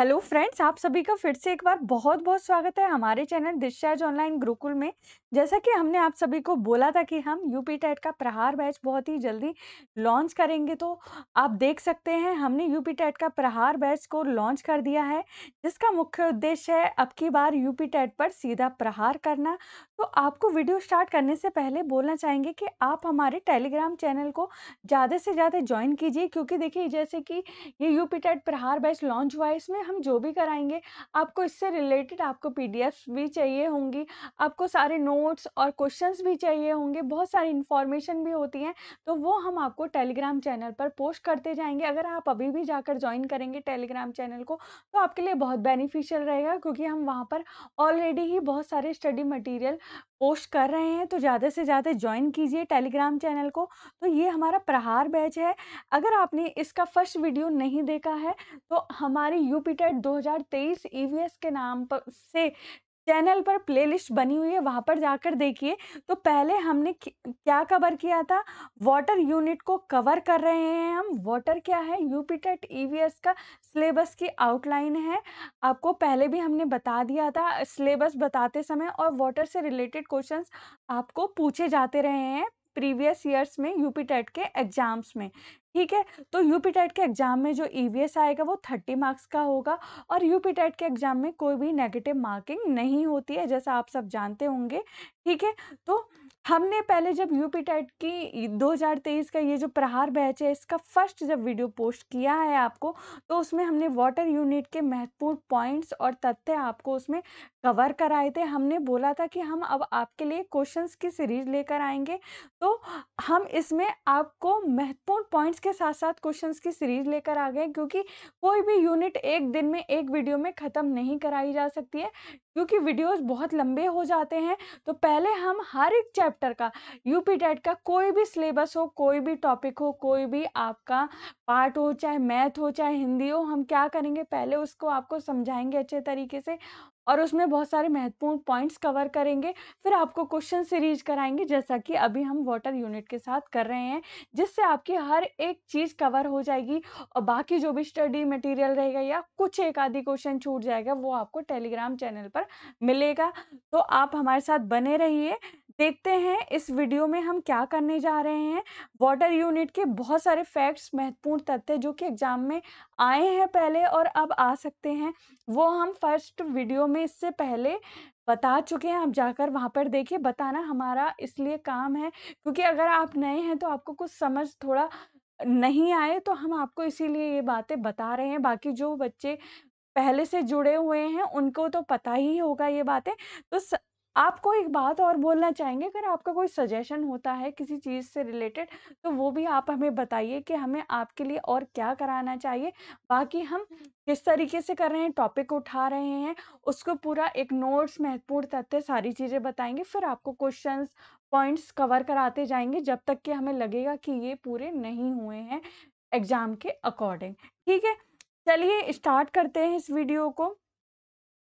hello friends आप सभी का फिर से एक बार बहुत बहुत स्वागत है हमारे चैनल डिस्चार्ज ऑनलाइन गुरुकुल में जैसा कि हमने आप सभी को बोला था कि हम यूपी टेट का प्रहार बैच बहुत ही जल्दी लॉन्च करेंगे तो आप देख सकते हैं हमने यूपी टेट का प्रहार बैच को लॉन्च कर दिया है जिसका मुख्य उद्देश्य है अब की बार यूपी टैट पर सीधा प्रहार करना तो आपको वीडियो स्टार्ट करने से पहले बोलना चाहेंगे कि आप हमारे टेलीग्राम चैनल को ज़्यादा से ज़्यादा ज्वाइन कीजिए क्योंकि देखिए जैसे कि ये यू पी टेट प्रहार बैच लॉन्च हुआ है इसमें हम जो भी कराएंगे आपको इससे रिलेटेड आपको पी भी चाहिए होंगी आपको सारे नोट्स और क्वेश्चन भी चाहिए होंगे बहुत सारी इन्फॉर्मेशन भी होती हैं तो वो हम आपको टेलीग्राम चैनल पर पोस्ट करते जाएंगे अगर आप अभी भी जाकर ज्वाइन करेंगे टेलीग्राम चैनल को तो आपके लिए बहुत बेनिफिशियल रहेगा क्योंकि हम वहाँ पर ऑलरेडी ही बहुत सारे स्टडी मटीरियल पोस्ट कर रहे हैं तो ज़्यादा से ज़्यादा ज्वाइन कीजिए टेलीग्राम चैनल को तो ये हमारा प्रहार बैच है अगर आपने इसका फर्स्ट वीडियो नहीं देखा है तो हमारे यूपीटेट 2023 टेट दो e के नाम पर से चैनल पर प्लेलिस्ट बनी हुई है वहाँ पर जाकर देखिए तो पहले हमने क्या कवर किया था वाटर यूनिट को कवर कर रहे हैं हम वाटर क्या है यूपी टेट ईवीएस का सिलेबस की आउटलाइन है आपको पहले भी हमने बता दिया था सिलेबस बताते समय और वाटर से रिलेटेड क्वेश्चंस आपको पूछे जाते रहे हैं प्रीवियस ईयर्स में यूपी टेट के एग्ज़ाम्स में ठीक है तो यूपी टेट के एग्ज़ाम में जो ई आएगा वो थर्टी मार्क्स का होगा और यूपी टेट के एग्ज़ाम में कोई भी नेगेटिव मार्किंग नहीं होती है जैसा आप सब जानते होंगे ठीक है तो हमने पहले जब यूपी टेट की 2023 का ये जो प्रहार बैच है इसका फर्स्ट जब वीडियो पोस्ट किया है आपको तो उसमें हमने वाटर यूनिट के महत्वपूर्ण पॉइंट्स और तथ्य आपको उसमें कवर कराए थे हमने बोला था कि हम अब आपके लिए क्वेश्चंस की सीरीज लेकर आएंगे तो हम इसमें आपको महत्वपूर्ण पॉइंट्स के साथ साथ क्वेश्चंस की सीरीज लेकर आ गए क्योंकि कोई भी यूनिट एक दिन में एक वीडियो में ख़त्म नहीं कराई जा सकती है क्योंकि वीडियोस बहुत लंबे हो जाते हैं तो पहले हम हर एक चैप्टर का यूपी डेट का कोई भी सिलेबस हो कोई भी टॉपिक हो कोई भी आपका पार्ट हो चाहे मैथ हो चाहे हिंदी हो हम क्या करेंगे पहले उसको आपको समझाएंगे अच्छे तरीके से और उसमें बहुत सारे महत्वपूर्ण पॉइंट्स कवर करेंगे फिर आपको क्वेश्चन सीरीज कराएंगे जैसा कि अभी हम वाटर यूनिट के साथ कर रहे हैं जिससे आपकी हर एक चीज़ कवर हो जाएगी और बाकी जो भी स्टडी मटेरियल रहेगा या कुछ एक आधी क्वेश्चन छूट जाएगा वो आपको टेलीग्राम चैनल पर मिलेगा तो आप हमारे साथ बने रहिए देखते हैं इस वीडियो में हम क्या करने जा रहे हैं वाटर यूनिट के बहुत सारे फैक्ट्स महत्वपूर्ण तथ्य जो कि एग्ज़ाम में आए हैं पहले और अब आ सकते हैं वो हम फर्स्ट वीडियो में इससे पहले बता चुके हैं आप जाकर वहाँ पर देखिए बताना हमारा इसलिए काम है क्योंकि अगर आप नए हैं तो आपको कुछ समझ थोड़ा नहीं आए तो हम आपको इसीलिए ये बातें बता रहे हैं बाकी जो बच्चे पहले से जुड़े हुए हैं उनको तो पता ही होगा ये बातें तो स... आपको एक बात और बोलना चाहेंगे अगर आपका कोई सजेशन होता है किसी चीज़ से रिलेटेड तो वो भी आप हमें बताइए कि हमें आपके लिए और क्या कराना चाहिए बाकी हम किस तरीके से कर रहे हैं टॉपिक उठा रहे हैं उसको पूरा एक नोट्स महत्वपूर्ण तथ्य सारी चीज़ें बताएंगे फिर आपको क्वेश्चंस पॉइंट्स कवर कराते जाएंगे जब तक कि हमें लगेगा कि ये पूरे नहीं हुए हैं एग्ज़ाम के अकॉर्डिंग ठीक है चलिए स्टार्ट करते हैं इस वीडियो को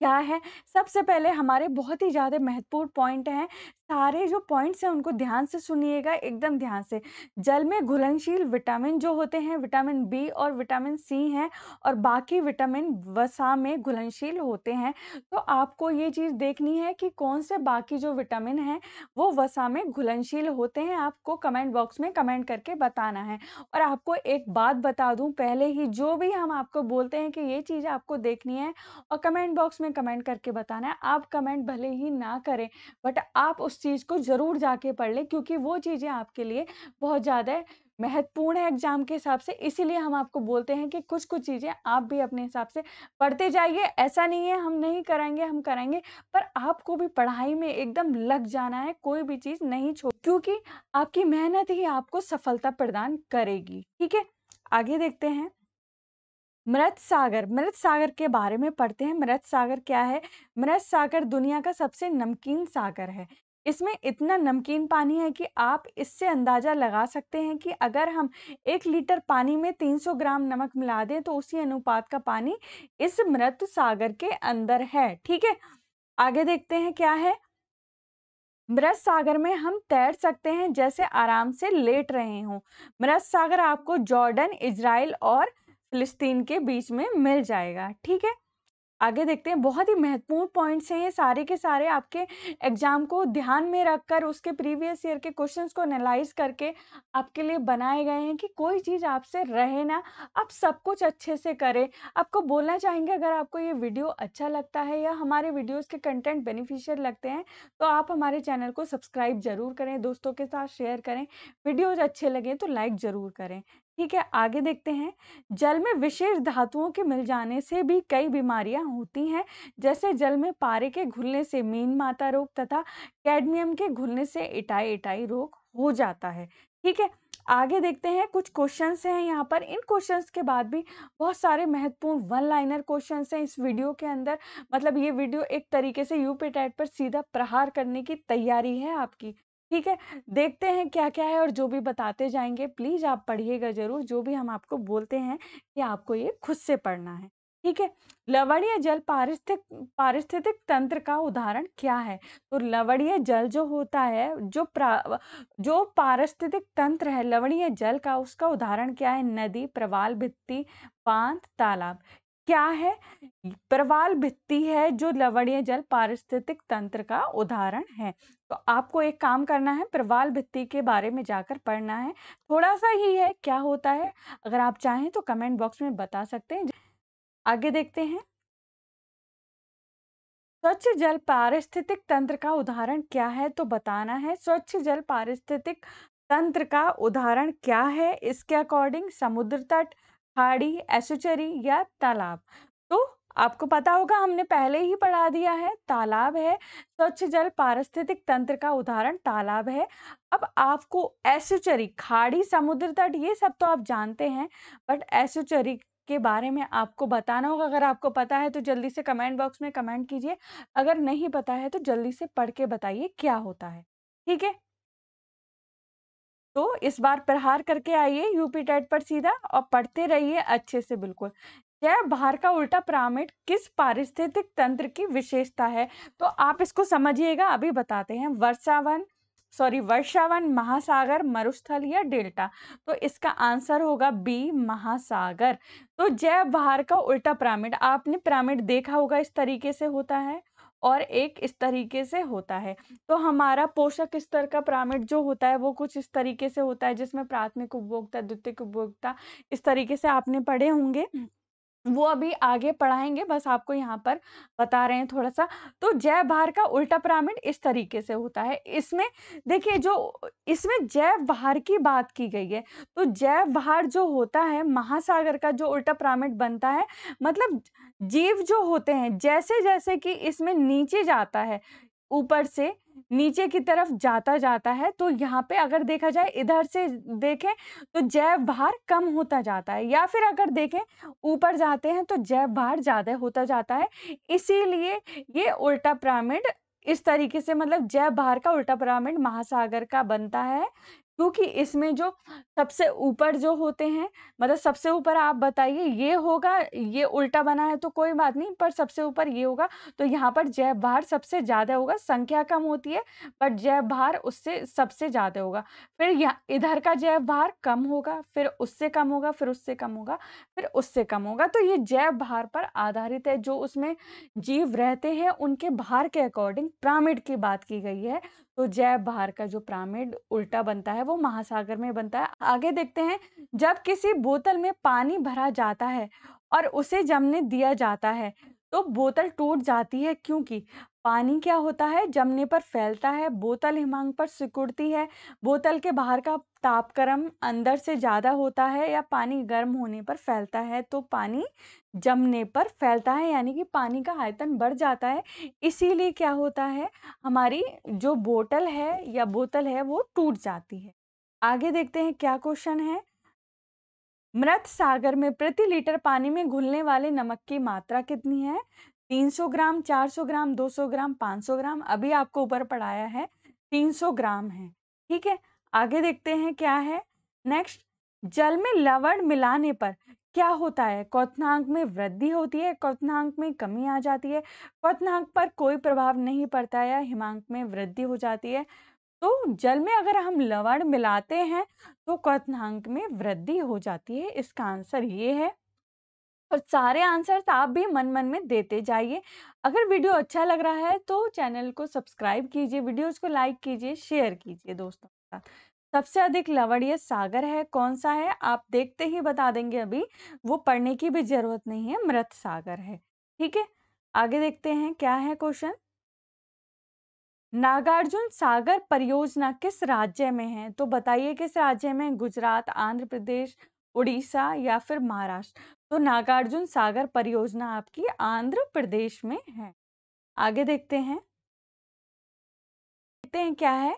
क्या है सबसे पहले हमारे बहुत ही ज़्यादा महत्वपूर्ण पॉइंट हैं सारे जो पॉइंट्स हैं उनको ध्यान से सुनिएगा एकदम ध्यान से जल में घुलनशील विटामिन जो होते हैं विटामिन बी और विटामिन सी हैं और बाकी विटामिन वसा में घुलनशील होते हैं तो आपको ये चीज़ देखनी है कि कौन से बाकी जो विटामिन हैं वो वसा में घुलनशील होते हैं आपको कमेंट बॉक्स में कमेंट करके बताना है और आपको एक बात बता दूँ पहले ही जो भी हम आपको बोलते हैं कि ये चीज़ आपको देखनी है और कमेंट बॉक्स में कमेंट करके बताना है आप कमेंट भले ही ना करें बट आप उस चीज़ को ज़रूर जाके पढ़ लें क्योंकि वो चीज़ें आपके लिए बहुत ज़्यादा महत्वपूर्ण है एग्जाम के हिसाब से इसीलिए हम आपको बोलते हैं कि कुछ कुछ चीज़ें आप भी अपने हिसाब से पढ़ते जाइए ऐसा नहीं है हम नहीं कराएंगे हम कराएंगे पर आपको भी पढ़ाई में एकदम लग जाना है कोई भी चीज़ नहीं छोड़ क्योंकि आपकी मेहनत ही आपको सफलता प्रदान करेगी ठीक है आगे देखते हैं मृत सागर मृत सागर के बारे में पढ़ते हैं मृत सागर क्या है मृत सागर दुनिया का सबसे नमकीन सागर है इसमें इतना नमकीन पानी है कि आप इससे अंदाज़ा लगा सकते हैं कि अगर हम एक लीटर पानी में 300 ग्राम नमक मिला दें तो उसी अनुपात का पानी इस मृत सागर के अंदर है ठीक है आगे देखते हैं क्या है मृत सागर में हम तैर सकते हैं जैसे आराम से लेट रहे हों मृत सागर आपको जॉर्डन इजराइल और फिलिस्तीन के बीच में मिल जाएगा ठीक है आगे देखते हैं बहुत ही महत्वपूर्ण पॉइंट्स हैं ये सारे के सारे आपके एग्जाम को ध्यान में रखकर उसके प्रीवियस ईयर के क्वेश्चंस को एनालाइज करके आपके लिए बनाए गए हैं कि कोई चीज़ आपसे रहे ना आप सब कुछ अच्छे से करें आपको बोलना चाहेंगे अगर आपको ये वीडियो अच्छा लगता है या हमारे वीडियोज़ के कंटेंट बेनिफिशियल लगते हैं तो आप हमारे चैनल को सब्सक्राइब ज़रूर करें दोस्तों के साथ शेयर करें वीडियोज़ अच्छे लगें तो लाइक ज़रूर करें ठीक है आगे देखते हैं जल में विशेष धातुओं के मिल जाने से भी कई बीमारियां होती हैं जैसे जल में पारे के घुलने से मीन माता रोग तथा कैडमियम के घुलने से इटाई इटाई रोग हो जाता है ठीक है आगे देखते हैं कुछ क्वेश्चंस हैं यहाँ पर इन क्वेश्चंस के बाद भी बहुत सारे महत्वपूर्ण वन लाइनर क्वेश्चंस हैं इस वीडियो के अंदर मतलब ये वीडियो एक तरीके से यूपी टेट पर सीधा प्रहार करने की तैयारी है आपकी ठीक है देखते हैं क्या क्या है और जो भी बताते जाएंगे प्लीज़ आप पढ़िएगा ज़रूर जो भी हम आपको बोलते हैं कि आपको ये खुद से पढ़ना है ठीक है लवणीय जल पारिस्थितिक पारिस्थितिक तंत्र का उदाहरण क्या है तो लवणीय जल जो होता है जो प्रा जो पारिस्थितिक तंत्र है लवणीय जल का उसका उदाहरण क्या है नदी प्रवाल भित्ति बांध तालाब क्या है प्रवाल भित्ती है जो लवणीय जल पारिस्थितिक तंत्र का उदाहरण है तो आपको एक काम करना है प्रवाल भित्ती के बारे में जाकर पढ़ना है थोड़ा सा ही है क्या होता है अगर आप चाहें तो कमेंट बॉक्स में बता सकते हैं आगे देखते हैं स्वच्छ जल पारिस्थितिक तंत्र का उदाहरण क्या है तो बताना है स्वच्छ जल पारिस्थितिक तंत्र का उदाहरण क्या है इसके अकॉर्डिंग समुद्र तट खाड़ी एसुचरी या तालाब तो आपको पता होगा हमने पहले ही पढ़ा दिया है तालाब है स्वच्छ जल पारिस्थितिक तंत्र का उदाहरण तालाब है अब आपको एसुचरी खाड़ी समुद्र तट ये सब तो आप जानते हैं बट एसुचरी के बारे में आपको बताना होगा अगर आपको पता है तो जल्दी से कमेंट बॉक्स में कमेंट कीजिए अगर नहीं पता है तो जल्दी से पढ़ के बताइए क्या होता है ठीक है तो इस बार प्रहार करके आइए यूपी टेट पर सीधा और पढ़ते रहिए अच्छे से बिल्कुल यह बाहर का उल्टा पिरामिड किस पारिस्थितिक तंत्र की विशेषता है तो आप इसको समझिएगा अभी बताते हैं वर्षावन सॉरी वर्षावन महासागर मरुस्थल या डेल्टा तो इसका आंसर होगा बी महासागर तो जय भार का उल्टा पिरामिड आपने पिरामिड देखा होगा इस तरीके से होता है और एक इस तरीके से होता है तो हमारा पोषक स्तर का प्रामिट जो होता है वो कुछ इस तरीके से होता है जिसमें प्राथमिक उपभोक्ता द्वितीय उपभोक्ता इस तरीके से आपने पढ़े होंगे वो अभी आगे पढ़ाएंगे बस आपको यहाँ पर बता रहे हैं थोड़ा सा तो जैव भार का उल्टा पिरामिड इस तरीके से होता है इसमें देखिए जो इसमें जैव भार की बात की गई है तो जैव भार जो होता है महासागर का जो उल्टा पिरामिड बनता है मतलब जीव जो होते हैं जैसे जैसे कि इसमें नीचे जाता है ऊपर से नीचे की तरफ जाता जाता है तो यहाँ पे अगर देखा जाए इधर से देखें तो जैव भार कम होता जाता है या फिर अगर देखें ऊपर जाते हैं तो जैव भार ज़्यादा होता जाता है इसीलिए ये उल्टा पिरामिड इस तरीके से मतलब जैव भार का उल्टा पिरामिड महासागर का बनता है क्योंकि इसमें जो सबसे ऊपर जो होते हैं मतलब सबसे ऊपर आप बताइए ये होगा ये उल्टा बना है तो कोई बात नहीं पर सबसे ऊपर ये होगा तो यहाँ पर जय भार सबसे ज़्यादा होगा संख्या कम होती है पर जय भार उससे सबसे ज़्यादा होगा फिर यहाँ इधर का जय भार कम होगा फिर उससे कम होगा फिर उससे कम होगा फिर उससे कम होगा तो ये जय भार पर आधारित है जो उसमें जीव रहते हैं उनके भार के अकॉर्डिंग प्रामिड की बात की गई है तो जय भार का जो पिरामिड उल्टा बनता है वो महासागर में बनता है आगे देखते हैं जब किसी बोतल में पानी भरा जाता है और उसे जमने दिया जाता है तो बोतल टूट जाती है क्योंकि पानी क्या होता है जमने पर फैलता है बोतल हिमांग पर सिकुड़ती है बोतल के बाहर का तापक्रम अंदर से ज़्यादा होता है या पानी गर्म होने पर फैलता है तो पानी जमने पर फैलता है यानी कि पानी का आयतन बढ़ जाता है इसीलिए क्या होता है हमारी जो बोतल है या बोतल है वो टूट जाती है आगे देखते हैं क्या क्वेश्चन है मृत सागर में प्रति लीटर पानी में घुलने वाले नमक की मात्रा कितनी है 300 ग्राम 400 ग्राम 200 ग्राम 500 ग्राम अभी आपको ऊपर पढ़ाया है 300 ग्राम है ठीक है आगे देखते हैं क्या है नेक्स्ट जल में लवण मिलाने पर क्या होता है क्वनांक में वृद्धि होती है क्वनांक में कमी आ जाती है क्वनांक पर कोई प्रभाव नहीं पड़ता है हिमांक में वृद्धि हो जाती है तो जल में अगर हम लवण मिलाते हैं तो क्वनांक में वृद्धि हो जाती है इसका आंसर ये है और सारे आंसर्स आप भी मन मन में देते जाइए अगर वीडियो अच्छा लग रहा है तो चैनल को सब्सक्राइब कीजिए वीडियोस को लाइक कीजिए शेयर कीजिए दोस्तों के साथ सबसे अधिक लवड़ीय सागर है कौन सा है आप देखते ही बता देंगे अभी वो पढ़ने की भी जरूरत नहीं है मृत सागर है ठीक है आगे देखते हैं क्या है क्वेश्चन नागार्जुन सागर परियोजना किस राज्य में है तो बताइए किस राज्य में गुजरात आंध्र प्रदेश उड़ीसा या फिर महाराष्ट्र तो नागार्जुन सागर परियोजना आपकी आंध्र प्रदेश में है आगे देखते हैं देखते हैं क्या है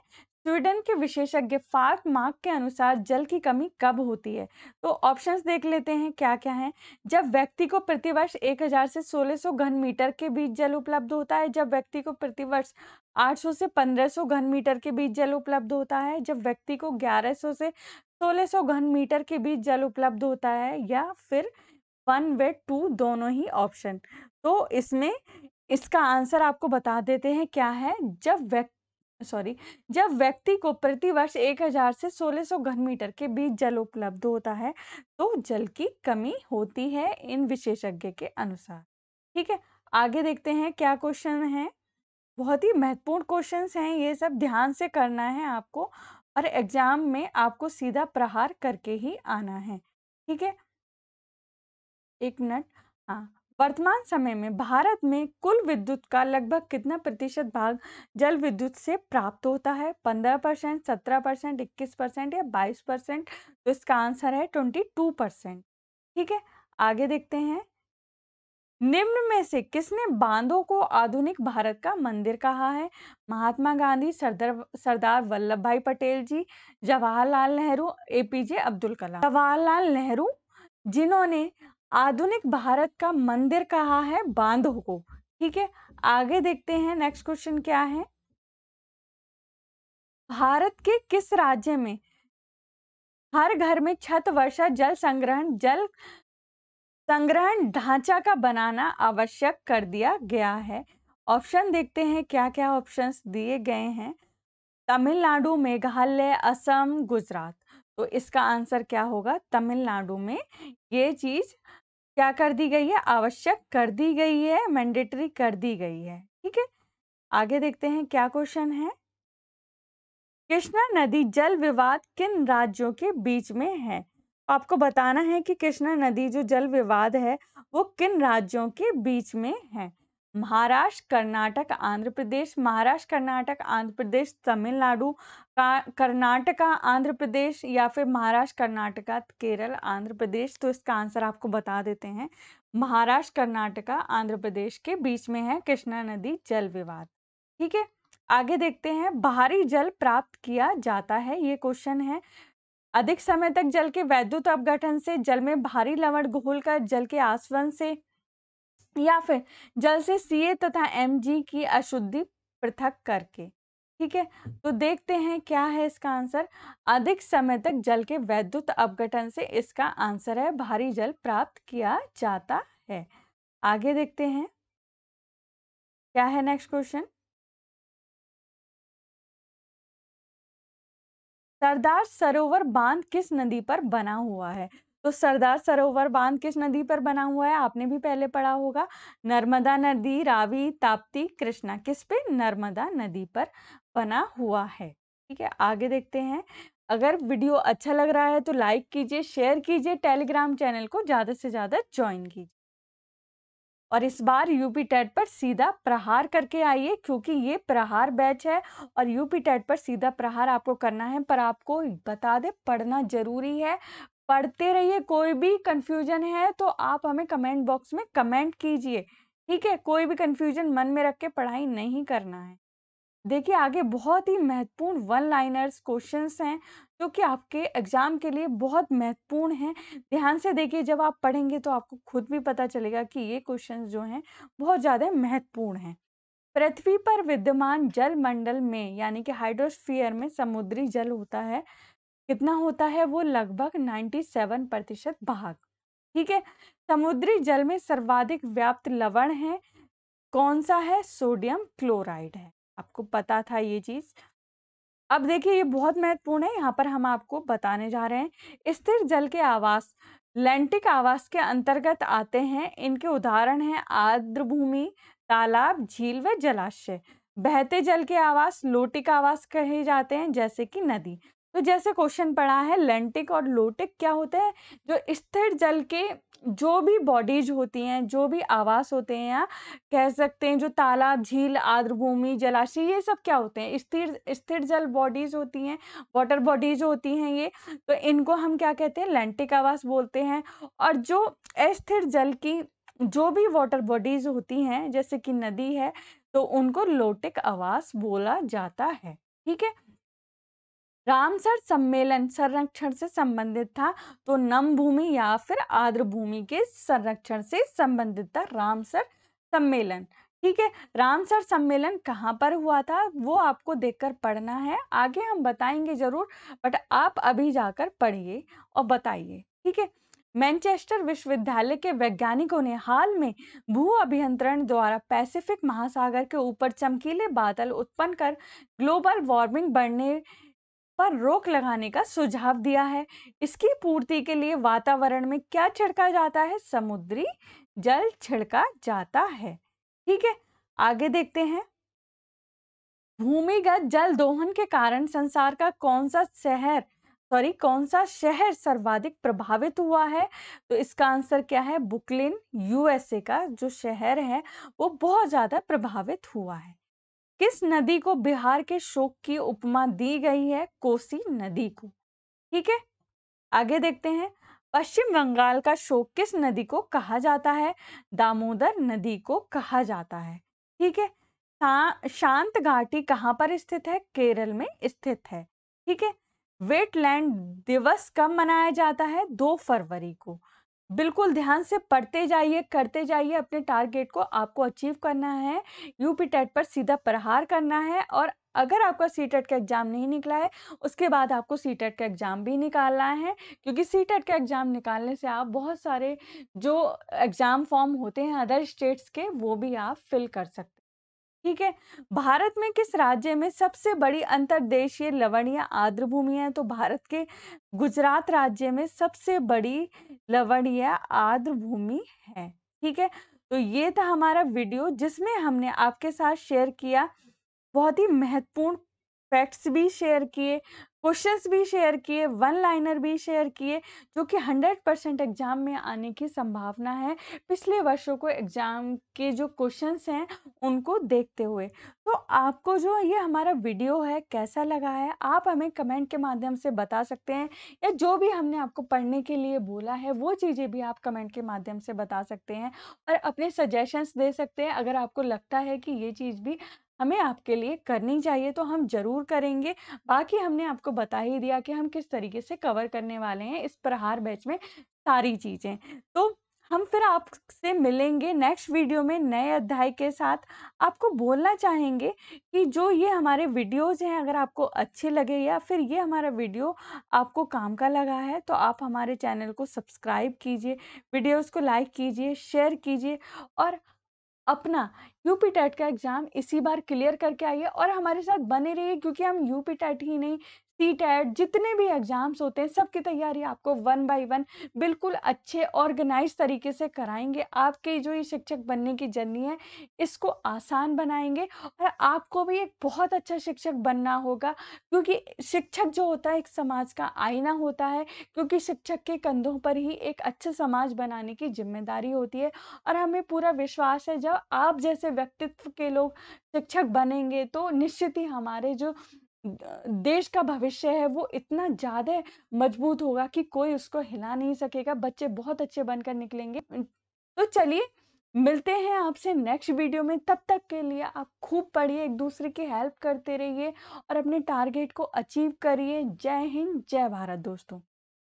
स्वीडन के विशेषज्ञ फार्क मार्क के अनुसार जल की कमी कब होती है तो ऑप्शंस देख लेते हैं क्या क्या हैं जब व्यक्ति को प्रतिवर्ष 1000 से 1600 घन मीटर के बीच जल उपलब्ध होता है जब व्यक्ति को प्रतिवर्ष 800 से 1500 घन मीटर के बीच जल उपलब्ध होता है जब व्यक्ति को 1100 से 1600 घन मीटर के बीच जल उपलब्ध होता है या फिर वन व टू दोनों ही ऑप्शन तो इसमें इसका आंसर आपको बता देते हैं क्या है जब व्यक्ति सॉरी जब व्यक्ति को प्रतिवर्ष 1000 से 1600 घन मीटर के बीच जल उपलब्ध होता है तो जल की कमी होती है इन विशेषज्ञ के अनुसार ठीक है आगे देखते हैं क्या क्वेश्चन है बहुत ही महत्वपूर्ण क्वेश्चन हैं ये सब ध्यान से करना है आपको और एग्जाम में आपको सीधा प्रहार करके ही आना है ठीक है एक मिनट हाँ वर्तमान समय में भारत में कुल विद्युत का लगभग कितना प्रतिशत भाग जल विद्युत से प्राप्त होता है पंद्रह परसेंट सत्रह परसेंट इक्कीस परसेंट या बाईस परसेंट तो इसका आंसर है ट्वेंटी टू परसेंट ठीक है आगे देखते हैं निम्न में से किसने बांधों को आधुनिक भारत का मंदिर कहा है महात्मा गांधी सरदार सरदार वल्लभ भाई पटेल जी जवाहरलाल नेहरू एपीजे अब्दुल कलाम जवाहरलाल नेहरू जिन्होंने आधुनिक भारत का मंदिर कहा है बांधो को ठीक है आगे देखते हैं नेक्स्ट क्वेश्चन क्या है भारत के किस राज्य में हर घर में छत वर्षा जल संग्रहण जल संग्रहण ढांचा का बनाना आवश्यक कर दिया गया है ऑप्शन देखते हैं क्या क्या ऑप्शंस दिए गए हैं तमिलनाडु मेघालय असम गुजरात तो इसका आंसर क्या होगा तमिलनाडु में ये चीज़ क्या कर दी गई है आवश्यक कर दी गई है मैंडेटरी कर दी गई है ठीक है आगे देखते हैं क्या क्वेश्चन है कृष्णा नदी जल विवाद किन राज्यों के बीच में है तो आपको बताना है कि कृष्णा नदी जो जल विवाद है वो किन राज्यों के बीच में है महाराष्ट्र कर्नाटक आंध्र प्रदेश महाराष्ट्र कर्नाटक आंध्र प्रदेश तमिलनाडु कर्नाटका आंध्र प्रदेश या फिर महाराष्ट्र कर्नाटका केरल आंध्र प्रदेश तो इसका आंसर आपको बता देते हैं महाराष्ट्र कर्नाटका आंध्र प्रदेश के बीच में है कृष्णा नदी जल विवाद ठीक है आगे देखते हैं बाहरी जल प्राप्त किया जाता है ये क्वेश्चन है अधिक समय तक जल के वैद्युत अपघटन से जल में भारी लवण घोल का जल के आसवन से या फिर जल से सी तथा एम की अशुद्धि पृथक करके ठीक है तो देखते हैं क्या है इसका आंसर अधिक समय तक जल के वैद्युत अपघटन से इसका आंसर है भारी जल प्राप्त किया जाता है आगे देखते हैं क्या है नेक्स्ट क्वेश्चन सरदार सरोवर बांध किस नदी पर बना हुआ है तो सरदार सरोवर बांध किस नदी पर बना हुआ है आपने भी पहले पढ़ा होगा नर्मदा नदी रावी ताप्ती कृष्णा किस पे नर्मदा नदी पर बना हुआ है ठीक है आगे देखते हैं अगर वीडियो अच्छा लग रहा है तो लाइक कीजिए शेयर कीजिए टेलीग्राम चैनल को ज़्यादा से ज़्यादा ज्वाइन कीजिए और इस बार यूपी टेट पर सीधा प्रहार करके आइए क्योंकि ये प्रहार बैच है और यूपी टेट पर सीधा प्रहार आपको करना है पर आपको बता दे पढ़ना जरूरी है पढ़ते रहिए कोई भी कन्फ्यूजन है तो आप हमें कमेंट बॉक्स में कमेंट कीजिए ठीक है कोई भी कन्फ्यूजन मन में रख के पढ़ाई नहीं करना है देखिए आगे बहुत ही महत्वपूर्ण वन लाइनर्स क्वेश्चंस हैं जो कि आपके एग्ज़ाम के लिए बहुत महत्वपूर्ण हैं ध्यान से देखिए जब आप पढ़ेंगे तो आपको खुद भी पता चलेगा कि ये क्वेश्चंस जो हैं बहुत ज़्यादा महत्वपूर्ण हैं पृथ्वी पर विद्यमान जल मंडल में यानी कि हाइड्रोस्फीयर में समुद्री जल होता है कितना होता है वो लगभग 97 प्रतिशत भाग ठीक है समुद्री जल में सर्वाधिक व्याप्त लवण है कौन सा है सोडियम क्लोराइड है आपको पता था ये चीज अब देखिए ये बहुत महत्वपूर्ण है यहाँ पर हम आपको बताने जा रहे हैं स्थिर जल के आवास लैंटिक आवास के अंतर्गत आते हैं इनके उदाहरण हैं भूमि तालाब झील व जलाशय बहते जल के आवास लोटिक आवास कहे जाते हैं जैसे कि नदी तो जैसे क्वेश्चन पढ़ा है लेंटिक और लोटिक क्या होते हैं जो स्थिर जल के जो भी बॉडीज होती हैं जो भी आवास होते हैं या कह सकते हैं जो तालाब झील आर्द्रभूमि जलाशय ये सब क्या होते हैं स्थिर स्थिर जल बॉडीज होती हैं वाटर बॉडीज होती हैं ये तो इनको हम क्या कहते हैं लेंटिक आवास बोलते हैं और जो अस्थिर जल की जो भी वाटर बॉडीज होती हैं जैसे कि नदी है तो उनको लोटिक आवास बोला जाता है ठीक है रामसर सम्मेलन संरक्षण से संबंधित था तो नम भूमि या फिर आर्द्र भूमि के संरक्षण से संबंधित था रामसर सम्मेलन ठीक है रामसर सम्मेलन कहाँ पर हुआ था वो आपको देखकर पढ़ना है आगे हम बताएंगे जरूर बट आप अभी जाकर पढ़िए और बताइए ठीक है मैनचेस्टर विश्वविद्यालय के वैज्ञानिकों ने हाल में भू अभियंत्रण द्वारा पैसिफिक महासागर के ऊपर चमकीले बादल उत्पन्न कर ग्लोबल वार्मिंग बढ़ने पर रोक लगाने का सुझाव दिया है इसकी पूर्ति के लिए वातावरण में क्या छिड़का जाता है समुद्री जल छिड़का जाता है ठीक है आगे देखते हैं भूमिगत जल दोहन के कारण संसार का कौन सा शहर सॉरी कौन सा शहर सर्वाधिक प्रभावित हुआ है तो इसका आंसर क्या है बुकलिन यूएसए का जो शहर है वो बहुत ज़्यादा प्रभावित हुआ है किस नदी को बिहार के शोक की उपमा दी गई है कोसी नदी को ठीक है आगे देखते हैं पश्चिम बंगाल का शोक किस नदी को कहा जाता है दामोदर नदी को कहा जाता है ठीक है शांत घाटी कहाँ पर स्थित है केरल में स्थित है ठीक है वेटलैंड दिवस कब मनाया जाता है दो फरवरी को बिल्कुल ध्यान से पढ़ते जाइए करते जाइए अपने टारगेट को आपको अचीव करना है यू पी टेट पर सीधा प्रहार करना है और अगर आपका सी टेट का एग्ज़ाम नहीं निकला है उसके बाद आपको सी टेट का एग्ज़ाम भी निकालना है क्योंकि सी टेट का एग्ज़ाम निकालने से आप बहुत सारे जो एग्ज़ाम फॉर्म होते हैं अदर स्टेट्स के वो भी आप फिल कर सकते हैं ठीक है भारत में किस राज्य में सबसे बड़ी अंतरदेशीय लवणीय आर्द्र भूमि है तो भारत के गुजरात राज्य में सबसे बड़ी लवणीय आर्द्र भूमि है ठीक है तो ये था हमारा वीडियो जिसमें हमने आपके साथ शेयर किया बहुत ही महत्वपूर्ण फैक्ट्स भी शेयर किए क्वेश्चंस भी शेयर किए वन लाइनर भी शेयर किए जो कि 100 परसेंट एग्ज़ाम में आने की संभावना है पिछले वर्षों को एग्ज़ाम के जो क्वेश्चंस हैं उनको देखते हुए तो आपको जो ये हमारा वीडियो है कैसा लगा है आप हमें कमेंट के माध्यम से बता सकते हैं या जो भी हमने आपको पढ़ने के लिए बोला है वो चीज़ें भी आप कमेंट के माध्यम से बता सकते हैं और अपने सजेशंस दे सकते हैं अगर आपको लगता है कि ये चीज़ भी हमें आपके लिए करनी चाहिए तो हम ज़रूर करेंगे बाकी हमने आपको बता ही दिया कि हम किस तरीके से कवर करने वाले हैं इस प्रहार बैच में सारी चीज़ें तो हम फिर आपसे मिलेंगे नेक्स्ट वीडियो में नए अध्याय के साथ आपको बोलना चाहेंगे कि जो ये हमारे वीडियोज़ हैं अगर आपको अच्छे लगे या फिर ये हमारा वीडियो आपको काम का लगा है तो आप हमारे चैनल को सब्सक्राइब कीजिए वीडियोस को लाइक कीजिए शेयर कीजिए और अपना यूपी टेट का एग्ज़ाम इसी बार क्लियर करके आइए और हमारे साथ बने रहिए क्योंकि हम यूपी टेट ही नहीं सी टैट जितने भी एग्ज़ाम्स होते हैं सब की तैयारी आपको वन बाय वन बिल्कुल अच्छे ऑर्गेनाइज तरीके से कराएंगे आपके जो ये शिक्षक बनने की जर्नी है इसको आसान बनाएंगे और आपको भी एक बहुत अच्छा शिक्षक बनना होगा क्योंकि शिक्षक जो होता है एक समाज का आईना होता है क्योंकि शिक्षक के कंधों पर ही एक अच्छा समाज बनाने की जिम्मेदारी होती है और हमें पूरा विश्वास है जब आप जैसे व्यक्तित्व के लोग शिक्षक बनेंगे तो निश्चित ही हमारे जो देश का भविष्य है वो इतना ज़्यादा मजबूत होगा कि कोई उसको हिला नहीं सकेगा बच्चे बहुत अच्छे बनकर निकलेंगे तो चलिए मिलते हैं आपसे नेक्स्ट वीडियो में तब तक के लिए आप खूब पढ़िए एक दूसरे की हेल्प करते रहिए और अपने टारगेट को अचीव करिए जय हिंद जय भारत दोस्तों